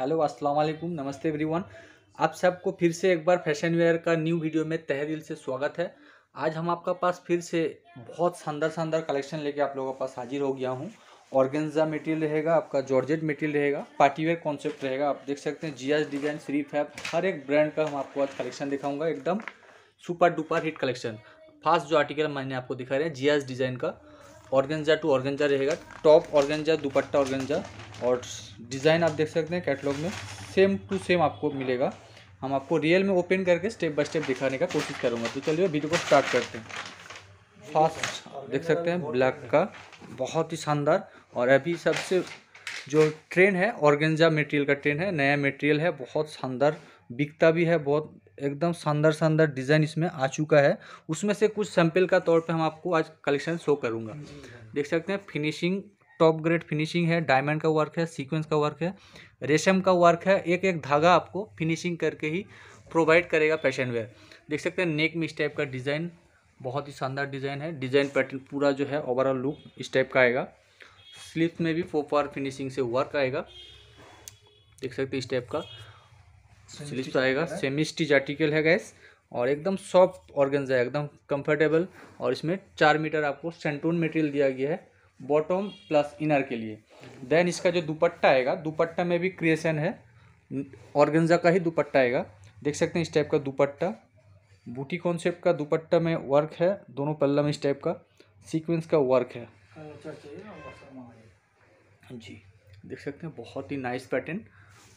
hello अस्सलाम वालेकुम नमस्ते एवरीवन आप सबको फिर से एक बार फैशन वेयर का न्यू वीडियो में तह दिल से स्वागत है आज हम आपका पास फिर से बहुत शानदार शानदार कलेक्शन लेके आप लोगों के पास हाजिर हो गया हूँ ऑर्गेन्जा मटेरियल रहेगा आपका जॉर्जेट मटेरियल रहेगा पार्टीवेयर कॉन्सेप्ट रहेगा आप देख सकते हैं जीएस डिजाइन श्री फैब हर एक ब्रांड का हम आपको आज कलेक्शन दिखाऊंगा एकदम super duper hit collection fast जो आर्टिकल मैंने आपको दिखा रहे हैं जीएस डिजाइन का ऑर्गेंजा टू ऑर्गेंजा रहेगा टॉप ऑर्गेंजा दुपट्टा ऑर्गेंजा और डिज़ाइन आप देख सकते हैं कैटलॉग में सेम टू सेम आपको मिलेगा हम आपको रियल में ओपन करके स्टेप बाय स्टेप दिखाने का कोशिश करूँगा तो चलिए वीडियो को स्टार्ट करते हैं फास्ट देख सकते हैं ब्लैक का बहुत ही शानदार और अभी सबसे जो ट्रेन है ऑर्गेंजा मटेरियल का ट्रेन है नया मटेरियल है बहुत शानदार बिकता भी है बहुत एकदम शानदार शानदार डिज़ाइन इसमें आ चुका है उसमें से कुछ सैंपल का तौर पे हम आपको आज कलेक्शन शो करूँगा देख सकते हैं फिनिशिंग टॉप ग्रेड फिनिशिंग है डायमंड का वर्क है सीक्वेंस का वर्क है रेशम का वर्क है एक एक धागा आपको फिनिशिंग करके ही प्रोवाइड करेगा फैशन वेयर देख सकते हैं नेक में इस टाइप का डिज़ाइन बहुत ही शानदार डिज़ाइन है डिज़ाइन पैटर्न पूरा जो है ओवरऑल लुक इस टाइप का आएगा स्लीव में भी फोफार फिनिशिंग से वर्क आएगा देख सकते हैं इस टाइप का स्लिप आएगा सेमी स्टिच आर्टिकल है गैस और एकदम सॉफ्ट ऑर्गेन्जा है एकदम कंफर्टेबल और इसमें चार मीटर आपको सेंटून मटेरियल दिया गया है बॉटम प्लस इनर के लिए देन इसका जो दुपट्टा आएगा दुपट्टा में भी क्रिएशन है ऑर्गेन्जा का ही दुपट्टा आएगा देख सकते हैं इस टाइप का दुपट्टा बूटी कॉन्सेप्ट का दुपट्टा में वर्क है दोनों पल्ला में इस टाइप का सीक्वेंस का वर्क है जी देख सकते हैं बहुत ही नाइस पैटर्न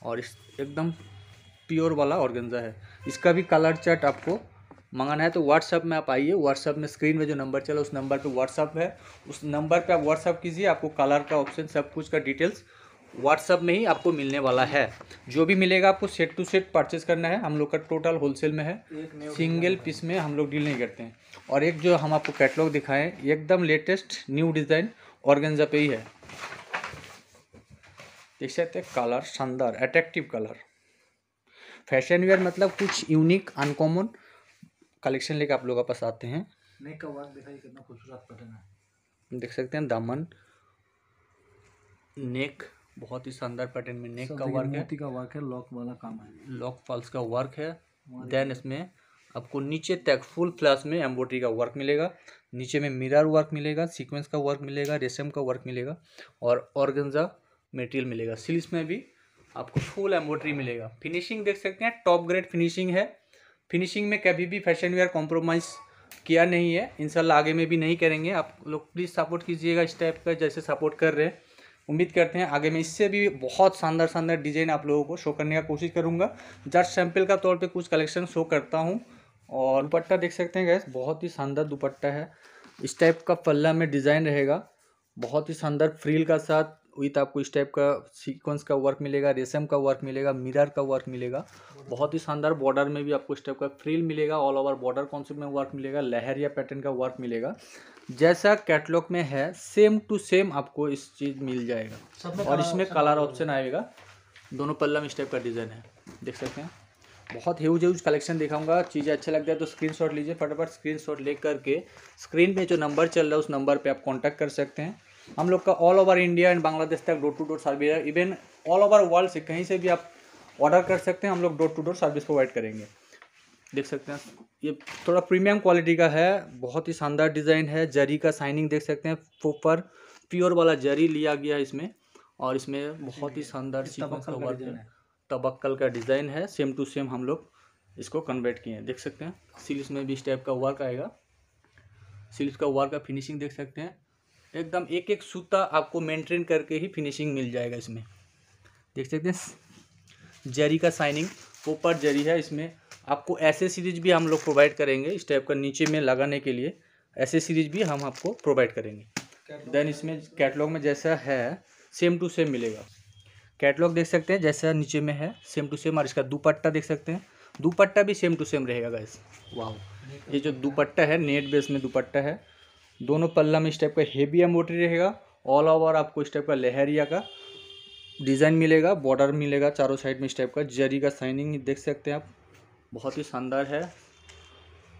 और इस एकदम प्योर वाला ऑर्गेंजा है इसका भी कलर चार्ट आपको मंगाना है तो व्हाट्सअप में आप आइए व्हाट्सअप में स्क्रीन में जो नंबर चला उस नंबर पे व्हाट्सअप है उस नंबर पे आप व्हाट्सअप कीजिए आपको कलर का ऑप्शन सब कुछ का डिटेल्स व्हाट्सअप में ही आपको मिलने वाला है जो भी मिलेगा आपको सेट टू सेट परचेज करना है हम लोग का टोटल होलसेल में है सिंगल पीस में हम लोग डील नहीं करते हैं और एक जो हम आपको कैटलॉग दिखाएं एकदम लेटेस्ट न्यू डिज़ाइन ऑर्गेन्जा पे ही है देख सकते कलर शानदार अट्रैक्टिव कलर फैशन वेयर मतलब कुछ यूनिक अनकॉमन कलेक्शन लेके आप लोग के आते हैं देख सकते हैं दामन नेक बहुत ही शानदार पैटर्न में नेक का वर्क है का वर्क है लॉक वाला काम है लॉक फॉल्स का वर्क है देन इसमें आपको नीचे तक फुल फ्लस में एम्ब्रॉयडरी का वर्क मिलेगा नीचे में मिरर वर्क मिलेगा सीक्वेंस का वर्क मिलेगा रेशम का वर्क मिलेगा और ऑर्गेंजा मटेरियल मिलेगा सिल्स में भी आपको फुल एम्ब्रॉयड्री मिलेगा फिनिशिंग देख सकते हैं टॉप ग्रेड फिनिशिंग है फिनिशिंग में कभी भी फैशन वेयर कॉम्प्रोमाइज़ किया नहीं है इंशाल्लाह आगे में भी नहीं करेंगे आप लोग प्लीज़ सपोर्ट कीजिएगा इस टाइप का जैसे सपोर्ट कर रहे हैं उम्मीद करते हैं आगे में इससे भी बहुत शानदार शानदार डिज़ाइन आप लोगों को शो करने का कोशिश करूँगा जस्ट सैम्पल का तौर पर कुछ कलेक्शन शो करता हूँ और दुपट्टा देख सकते हैं गैस बहुत ही शानदार दुपट्टा है इस टाइप का पल्ला में डिज़ाइन रहेगा बहुत ही शानदार फ्रील का साथ विथ आपको इस टाइप का सीक्वेंस का वर्क मिलेगा रेशम का वर्क मिलेगा मिरर का वर्क मिलेगा बहुत ही शानदार बॉर्डर में भी आपको इस टाइप का फ्रिल मिलेगा ऑल ओवर बॉर्डर कॉन्सेप्ट में वर्क मिलेगा लहर या पैटर्न का वर्क मिलेगा जैसा कैटलॉग में है सेम टू सेम आपको इस चीज़ मिल जाएगा और इसमें कलर ऑप्शन आएगा दोनों पल्ला में इस टाइप का डिज़ाइन है देख सकते हैं बहुत ह्यूज ह्यूज कलेक्शन दिखाऊंगा चीज़ें अच्छा लगता है तो स्क्रीनशॉट लीजिए फटाफट स्क्रीनशॉट लेकर के स्क्रीन पे जो नंबर चल रहा है उस नंबर पे आप कांटेक्ट कर सकते हैं हम लोग का all over India and Bangladesh तक डोर टू डोर सर्विस है इवन ऑल ओवर वर्ल्ड से कहीं से भी आप ऑर्डर कर सकते हैं हम लोग door to door service provide करेंगे देख सकते हैं ये थोड़ा प्रीमियम क्वालिटी का है बहुत ही शानदार डिज़ाइन है जरी का शाइनिंग देख सकते हैं प्रोपर प्योर वाला जरी लिया गया है इसमें और इसमें बहुत ही शानदार तबक्कल का डिज़ाइन है सेम टू सेम हम लोग इसको कन्वर्ट किए हैं देख सकते हैं सिल्स में भी इस टाइप का वर्क आएगा सिल्स का वर्क का फिनिशिंग देख सकते हैं एकदम एक एक सूता आपको मेंटेन करके ही फिनिशिंग मिल जाएगा इसमें देख सकते हैं जरी का साइनिंग पोपर जरी है इसमें आपको ऐसे सीरीज भी हम लोग प्रोवाइड करेंगे इस टाइप का नीचे में लगाने के लिए ऐसे सीरीज भी हम आपको प्रोवाइड करेंगे देन इसमें कैटलॉग में जैसा है सेम टू सेम मिलेगा कैटलॉग देख सकते हैं जैसा नीचे में है सेम टू सेम और इसका दुपट्टा देख सकते हैं दुपट्टा भी सेम टू सेम रहेगा गैस वाह ये जो दुपट्टा है नेट बेस में दुपट्टा है दोनों पल्ला में इस टाइप का हेवी एम्ब्रॉयडरी रहेगा ऑल ओवर आपको इस टाइप का लहरिया का डिज़ाइन मिलेगा बॉर्डर मिलेगा चारों साइड में इस टाइप का जरी का साइनिंग देख सकते हैं आप बहुत ही शानदार है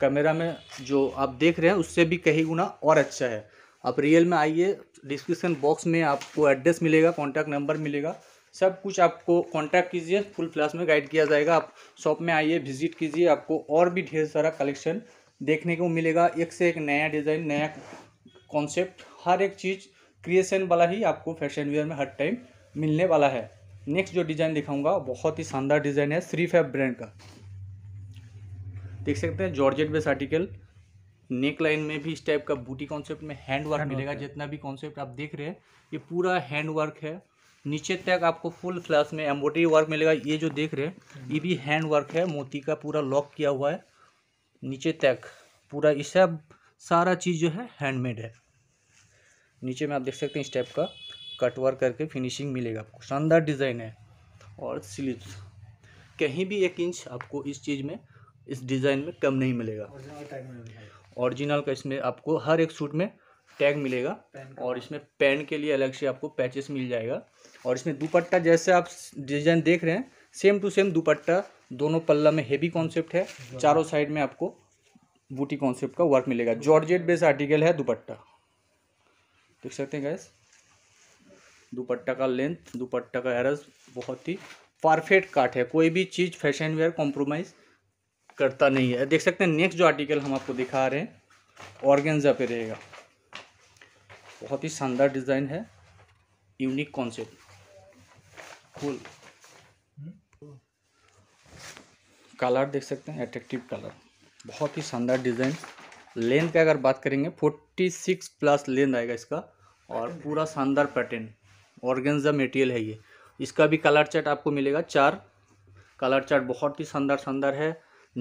कैमरा में जो आप देख रहे हैं उससे भी कहीं गुना और अच्छा है आप रियल में आइए डिस्क्रिप्शन बॉक्स में आपको एड्रेस मिलेगा कॉन्टैक्ट नंबर मिलेगा सब कुछ आपको कॉन्टैक्ट कीजिए फुल फ्लैश में गाइड किया जाएगा आप शॉप में आइए विजिट कीजिए आपको और भी ढेर सारा कलेक्शन देखने को मिलेगा एक से एक नया डिज़ाइन नया कॉन्सेप्ट हर एक चीज़ क्रिएशन वाला ही आपको फैशन वेयर में हर टाइम मिलने वाला है नेक्स्ट जो डिज़ाइन दिखाऊंगा बहुत ही शानदार डिज़ाइन है श्री फैब ब्रांड का देख सकते हैं georgette base article neckline में भी इस टाइप का बूटी कॉन्सेप्ट में हैंड वर्क मिलेगा जितना भी कॉन्सेप्ट आप देख रहे हैं ये पूरा हैंड वर्क है नीचे तक आपको फुल फ्लैश में एम्ब्रॉयडरी वर्क मिलेगा ये जो देख रहे हैं ये भी हैंड वर्क है मोती का पूरा लॉक किया हुआ है नीचे तक पूरा इस सब सारा चीज़ जो है हैंडमेड है नीचे में आप देख सकते हैं स्टेप का कटवर करके फिनिशिंग मिलेगा आपको शानदार डिज़ाइन है और स्लीव कहीं भी एक इंच आपको इस चीज़ में इस डिज़ाइन में कम नहीं मिलेगा ओरिजिनल का इसमें आपको हर एक सूट में टैग मिलेगा और इसमें पैन के लिए अलग से आपको पैचेस मिल जाएगा और इसमें दुपट्टा जैसे आप डिज़ाइन देख रहे हैं सेम टू सेम दुपट्टा दोनों पल्ला में हेवी कॉन्सेप्ट है चारों साइड में आपको बूटी कॉन्सेप्ट का वर्क मिलेगा जॉर्जेट बेस आर्टिकल है दुपट्टा देख सकते हैं गैस दुपट्टा का लेंथ दुपट्टा का एरस बहुत ही परफेक्ट काट है कोई भी चीज़ फैशन वेयर कॉम्प्रोमाइज़ करता नहीं है देख सकते हैं नेक्स्ट जो आर्टिकल हम आपको दिखा रहे हैं ऑर्गेन्जा पे रहेगा बहुत ही शानदार डिज़ाइन है यूनिक कॉन्सेप्ट कलर देख सकते हैं एट्रेक्टिव कलर बहुत ही शानदार डिज़ाइन लेंथ पे अगर बात करेंगे फोर्टी सिक्स प्लस लेंथ आएगा इसका और पूरा शानदार पैटर्न ऑर्गेंजा मटेरियल है ये इसका भी कलर चार्ट आपको मिलेगा चार कलर चार्ट बहुत ही शानदार शानदार है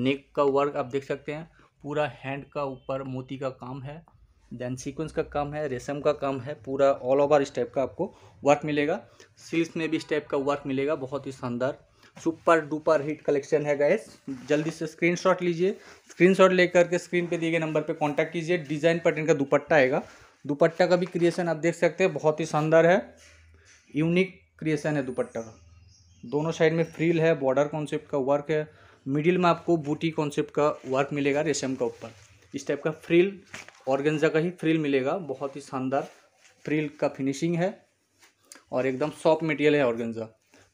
नेक का वर्क आप देख सकते हैं पूरा हैंड का ऊपर मोती का काम है देन सीक्वेंस का काम है रेशम का काम है पूरा ऑल ओवर इस टाइप का आपको वर्क मिलेगा सिल्क में भी इस टाइप का वर्क मिलेगा बहुत ही शानदार सुपर डुपर हिट कलेक्शन है गैस जल्दी से स्क्रीनशॉट लीजिए स्क्रीनशॉट लेकर के स्क्रीन पे दिए गए नंबर पे कांटेक्ट कीजिए डिज़ाइन पैटर्न का दुपट्टा आएगा दुपट्टा का भी क्रिएशन आप देख सकते हैं बहुत ही शानदार है यूनिक क्रिएशन है दुपट्टा का दोनों साइड में फ्रील है बॉर्डर कॉन्सेप्ट का वर्क है मिडिल में आपको बूटी कॉन्सेप्ट का वर्क मिलेगा रेशम का ऊपर इस टाइप का फ्रील ऑर्गेंजा का ही फ्रील मिलेगा बहुत ही शानदार फ्रील का फिनिशिंग है और एकदम सॉफ्ट मटेरियल है ऑर्गेंजा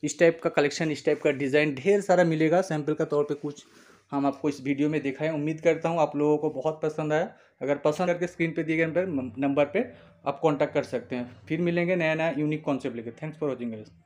इस टाइप का कलेक्शन इस टाइप का डिज़ाइन ढेर सारा मिलेगा सैम्पल का तौर पे कुछ हम आपको इस वीडियो में दिखाएं उम्मीद करता हूँ आप लोगों को बहुत पसंद आया अगर पसंद करके स्क्रीन पे दिए गए नंबर पे आप कांटेक्ट कर सकते हैं फिर मिलेंगे नया नया यूनिक कॉन्सेप्ट लेकर थैंक्स फॉर वॉचिंग